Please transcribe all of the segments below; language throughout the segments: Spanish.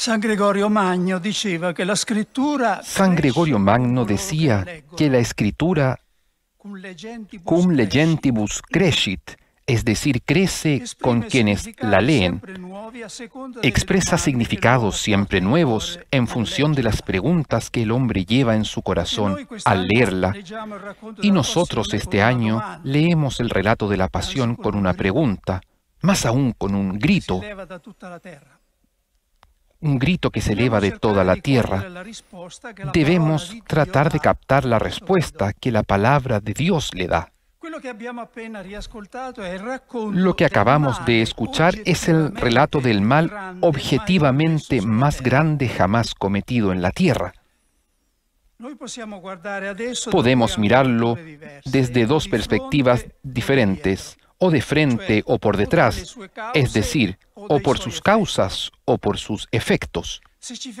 San Gregorio Magno decía que la escritura cum legentibus crescit, es decir, crece con quienes la leen. Expresa significados siempre nuevos en función de las preguntas que el hombre lleva en su corazón e al leerla. Y nosotros este año leemos el relato de la pasión con una pregunta, más aún con un grito un grito que se eleva de toda la tierra. Debemos tratar de captar la respuesta que la palabra de Dios le da. Lo que acabamos de escuchar es el relato del mal objetivamente más grande jamás cometido en la tierra. Podemos mirarlo desde dos perspectivas e diferentes o de frente o por detrás, es decir, o por sus causas o por sus efectos. Si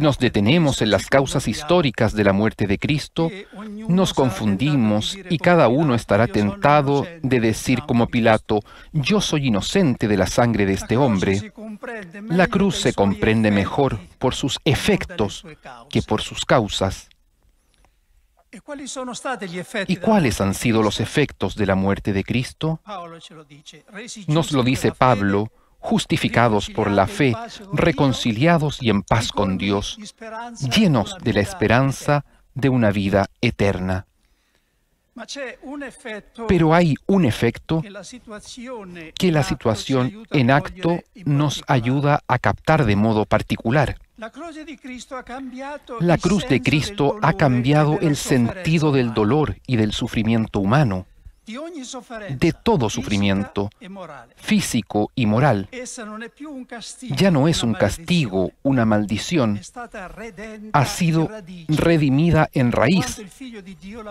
nos detenemos en las causas históricas de la muerte de Cristo, nos confundimos y cada uno estará tentado de decir como Pilato, yo soy inocente de la sangre de este hombre. La cruz se comprende mejor por sus efectos que por sus causas. ¿Y cuáles han sido los efectos de la muerte de Cristo? Nos lo dice Pablo, justificados por la fe, reconciliados y en paz con Dios, llenos de la esperanza de una vida eterna. Pero hay un efecto que la situación en acto nos ayuda a captar de modo particular. La cruz de Cristo ha e cambiado el sentido del dolor y del sufrimiento humano de todo sufrimiento, e físico y moral. Ya no es un castigo, una maldición. Ha sido redimida en raíz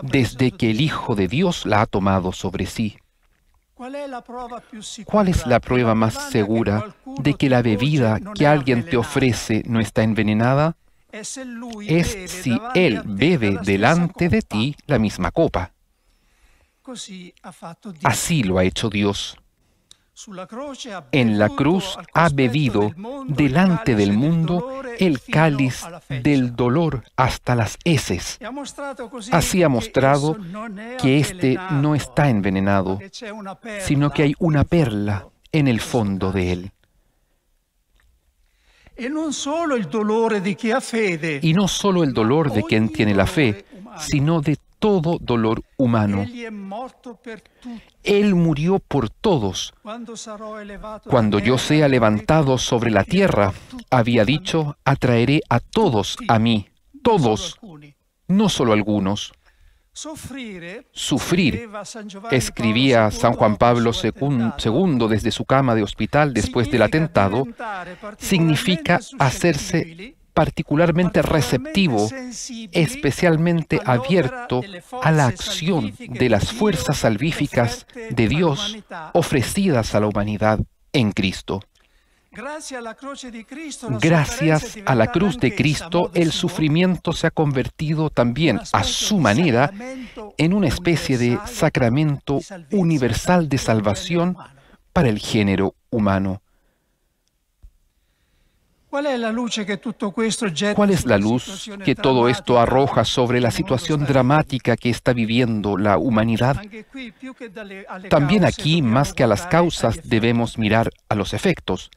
desde que el Hijo de Dios la ha tomado sobre sí. ¿Cuál es la prueba más segura de que la bebida que alguien te ofrece no está envenenada? E es si él bebe delante de ti la misma copa. Así lo ha hecho Dios. En la cruz ha bebido delante del mundo el cáliz del dolor hasta las heces. Así ha mostrado que este no está envenenado, sino que hay una perla en el fondo de él. Y no solo el dolor de quien tiene la fe, sino de todo dolor humano. Él murió por todos. Cuando yo sea levantado sobre la tierra, había dicho, atraeré a todos a mí, todos, no solo algunos. Sufrir, eh, escribía San Juan Pablo II desde su cama de hospital después del atentado, eh, significa hacerse particularmente receptivo, especialmente abierto a la acción de las fuerzas salvíficas de Dios ofrecidas a la humanidad en Cristo. Gracias a la cruz de Cristo, el sufrimiento se ha convertido también, a su manera, en una especie de sacramento universal de salvación para el género humano. ¿Cuál es la luz que todo esto arroja sobre la situación dramática que está viviendo la humanidad? También aquí, más que a las causas, debemos mirar a los efectos.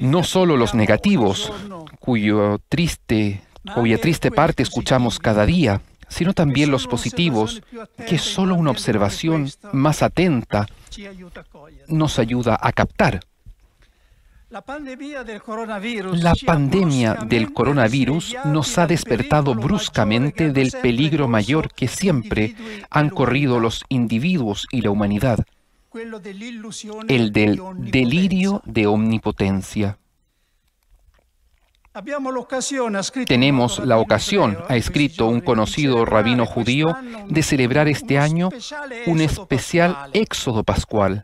No solo los negativos, cuyo triste, cuya triste parte escuchamos cada día, sino también los positivos, que solo una observación más atenta nos ayuda a captar. La pandemia del coronavirus nos ha despertado bruscamente del peligro mayor que siempre han corrido los individuos y la humanidad, el del delirio de omnipotencia. Tenemos la ocasión, ha escrito un conocido rabino judío, de celebrar este año un especial éxodo pascual,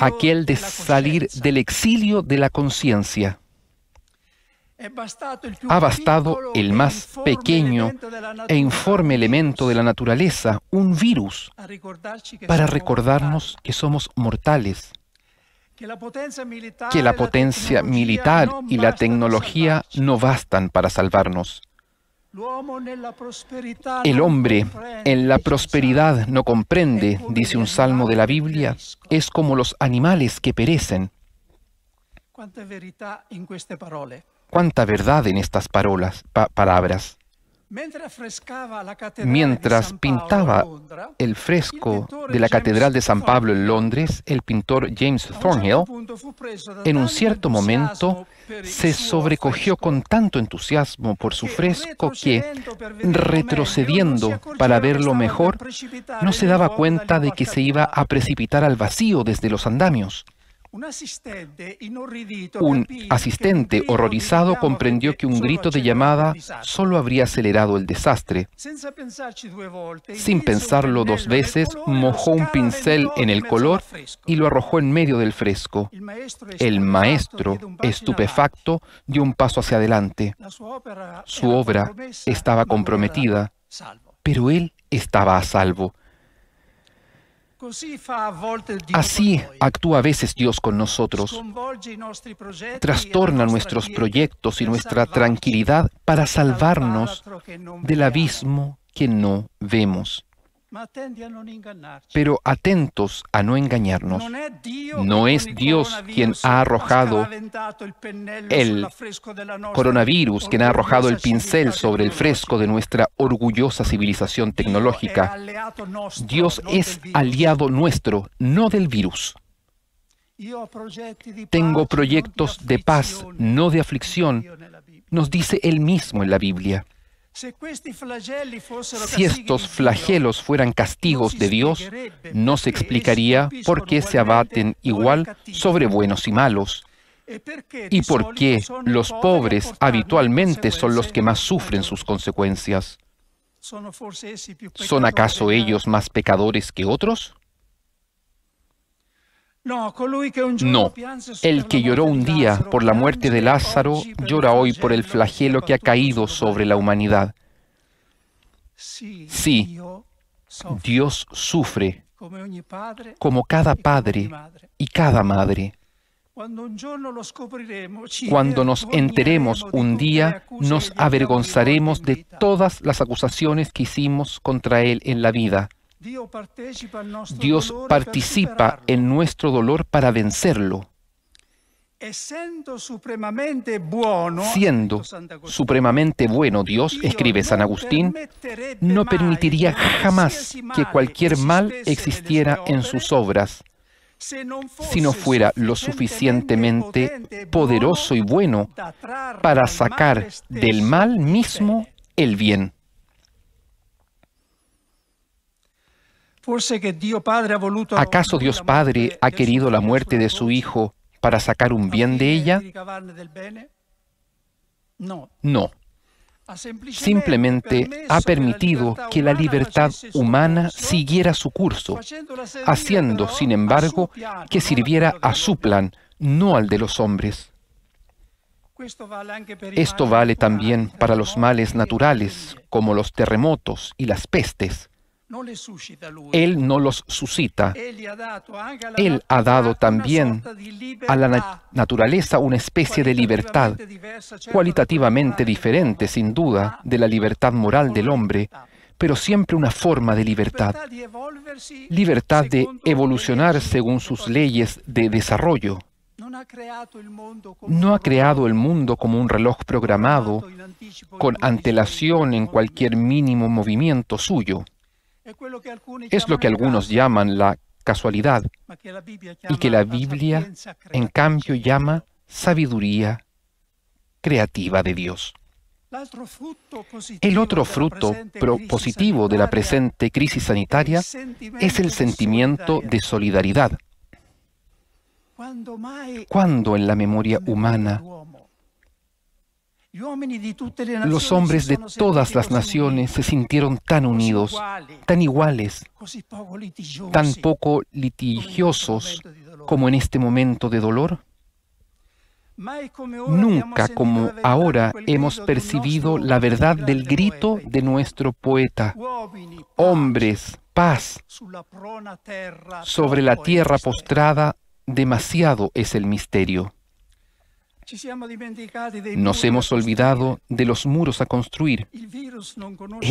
aquel de salir del exilio de la conciencia. Ha bastado el más pequeño e informe elemento de la naturaleza, un virus, para recordarnos que somos mortales que la potencia militar, y la tecnología no bastan para salvarnos. El hombre en la prosperidad no comprende, dice un salmo de la Biblia, es como los animales que perecen. Cuánta verdad en estas palabras. Mientras pintaba el fresco de la Catedral de San Pablo en Londres, el pintor James Thornhill en un cierto momento se sobrecogió con tanto entusiasmo por su fresco que, retrocediendo para verlo mejor, no se daba cuenta de que se iba a precipitar al vacío desde los andamios. Un asistente horrorizado comprendió que un grito de llamada solo habría acelerado el desastre. Sin pensarlo dos veces, mojó un pincel en el color y lo arrojó en medio del fresco. El maestro, estupefacto, dio un paso hacia adelante. Su obra estaba comprometida, pero él estaba a salvo Así actúa a veces Dios con nosotros. Trastorna nuestros proyectos y nuestra tranquilidad para salvarnos del abismo que no vemos. Pero atentos a no engañarnos, no es Dios quien ha arrojado el coronavirus, quien ha arrojado el pincel sobre el fresco de nuestra orgullosa civilización tecnológica. Dios es aliado nuestro, no del virus. Tengo proyectos de paz, no de aflicción, nos dice Él mismo en la Biblia. Si estos flagelos fueran castigos de Dios, no se e explicaría por qué se abaten igual sobre buenos y malos e y por qué los pobres habitualmente son los que más sufren sus consecuencias. ¿Son acaso ellos más pecadores que otros? No, el que lloró un día por la muerte de Lázaro llora hoy por el flagelo que ha caído sobre la humanidad. Sí, Dios sufre como cada padre y cada madre. Cuando nos enteremos un día, nos avergonzaremos de todas las acusaciones que hicimos contra Él en la vida. Dios participa en nuestro dolor para vencerlo. Siendo supremamente bueno, Dios, escribe San Agustín, no permitiría jamás que cualquier mal existiera en sus obras si no fuera lo suficientemente poderoso y bueno para sacar del mal mismo el bien. ¿Acaso Dios Padre ha querido la muerte de su Hijo para sacar un bien de ella? No. Simplemente ha permitido que la libertad humana siguiera su curso, haciendo, sin embargo, que sirviera a su plan, no al de los hombres. Esto vale también para los males naturales, como los terremotos y las pestes. Él no los suscita. Él ha dado también a la naturaleza una especie de libertad, cualitativamente diferente, sin duda, de la libertad moral del hombre, pero siempre una forma de libertad. Libertad de evolucionar según sus leyes de desarrollo. No ha creado el mundo como un reloj programado con antelación en cualquier mínimo movimiento suyo. Es lo que algunos llaman la casualidad y que la Biblia, en cambio, llama sabiduría creativa de Dios. El otro fruto positivo de la presente crisis sanitaria es el sentimiento de solidaridad. Cuando en la memoria humana los hombres de todas las naciones se sintieron tan unidos, tan iguales, tan poco litigiosos como en este momento de dolor. Nunca como ahora hemos percibido la verdad del grito de nuestro poeta. Hombres, paz. Sobre la tierra postrada demasiado es el misterio. Nos hemos olvidado de los muros a construir. El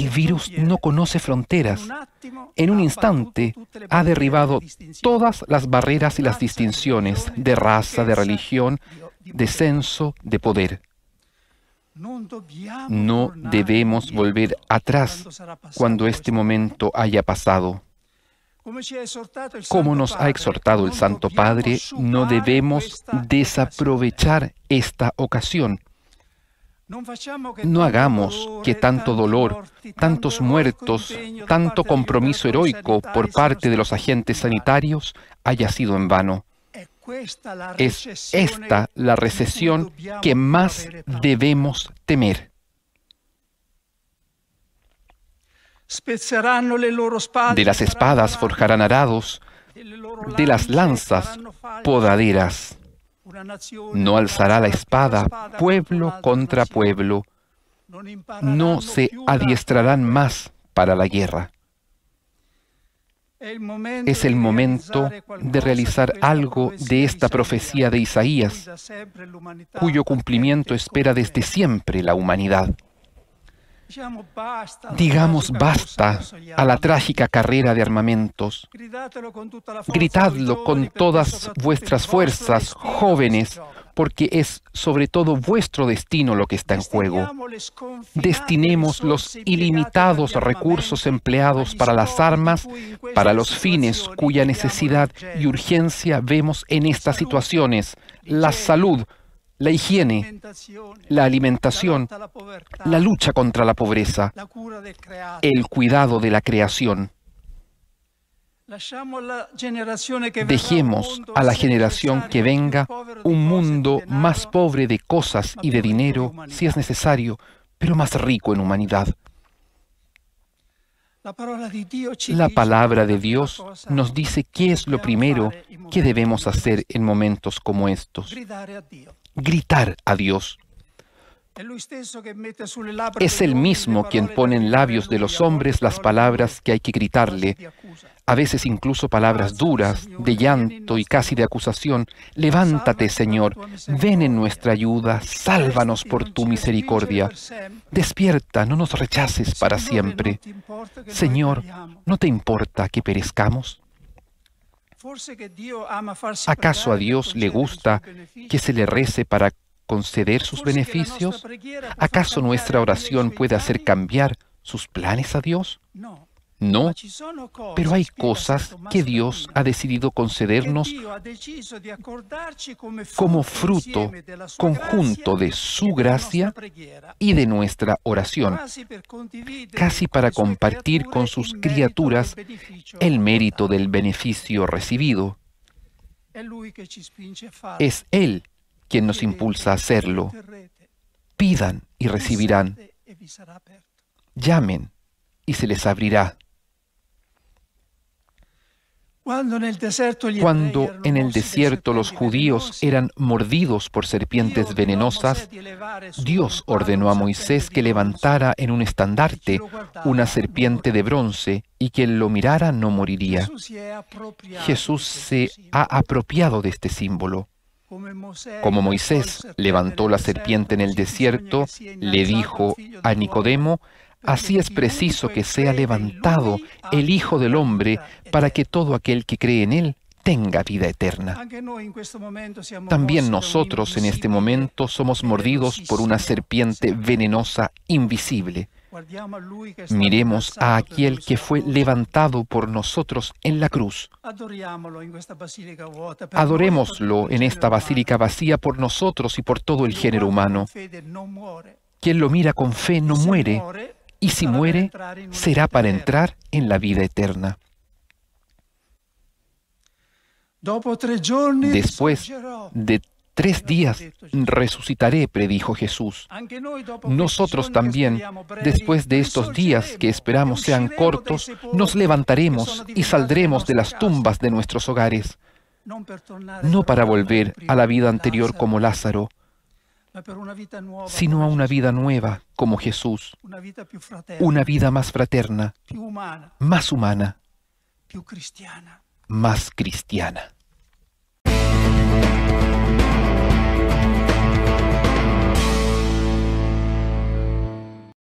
virus no conoce fronteras. En un instante ha derribado todas las barreras y las distinciones de raza, de religión, de censo, de poder. No debemos volver atrás cuando este momento haya pasado. Como nos ha exhortado el Santo Padre, no debemos desaprovechar esta ocasión. No hagamos que eh, tanto dolor, tantos muertos, tanto compromiso heroico por parte de los agentes sanitarios haya sido en vano. Eh, es esta eh, la recesión que más debemos temer. De las espadas forjarán arados, de las lanzas podaderas. No alzará la espada pueblo contra pueblo, no se adiestrarán más para la guerra. Es el momento de realizar algo de esta profecía de Isaías, cuyo cumplimiento espera desde siempre la humanidad. Digamos basta a la trágica carrera de armamentos. Gritadlo con todas vuestras fuerzas, jóvenes, porque es sobre todo vuestro destino lo que está en juego. Destinemos los ilimitados recursos empleados para las armas, para los fines cuya necesidad y urgencia vemos en estas situaciones, la salud, la higiene, la alimentación, la lucha contra la pobreza, el cuidado de la creación. Dejemos a la generación que venga un mundo más pobre de cosas y de dinero, si es necesario, pero más rico en humanidad. La palabra de Dios nos dice qué es lo primero que debemos hacer en momentos como estos. Gritar a Dios. Es el mismo quien pone en labios de los hombres las palabras que hay que gritarle, a veces incluso palabras duras, de llanto y casi de acusación. Levántate, Señor, ven en nuestra ayuda, sálvanos por tu misericordia. Despierta, no nos rechaces para siempre. Señor, ¿no te importa que perezcamos? ¿Acaso a Dios le gusta que se le rece para conceder sus beneficios? Pues, ¿Acaso nuestra oración puede hacer cambiar sus planes a Dios? No, pero hay cosas que Dios ha decidido concedernos como fruto conjunto de su gracia y de nuestra oración, casi para compartir con sus criaturas el mérito del beneficio recibido. Es Él quien nos impulsa a hacerlo. Pidan y recibirán. Llamen y se les abrirá. Cuando en el desierto los judíos eran mordidos por serpientes venenosas, Dios ordenó a Moisés que levantara en un estandarte una serpiente de bronce y quien lo mirara no moriría. Jesús se ha apropiado este de este símbolo. Como Moisés levantó la serpiente en el desierto, le dijo a Nicodemo, Así es preciso que sea levantado el Hijo del Hombre para que todo aquel que cree en Él tenga vida eterna. Este También nosotros en este momento somos mordidos por una serpiente venenosa invisible. Miremos a aquel que fue levantado por nosotros en la cruz. Adorémoslo en esta basílica vacía por nosotros y por todo el género humano. Quien lo mira con fe no muere, y si muere, será para entrar en la vida eterna. Después de tres días resucitaré, predijo Jesús. Nosotros también, después de estos días que esperamos sean cortos, nos levantaremos y saldremos de las tumbas de nuestros hogares, no para volver a la vida anterior como Lázaro, sino a una vida nueva como Jesús, una vida más fraterna, más humana, más cristiana.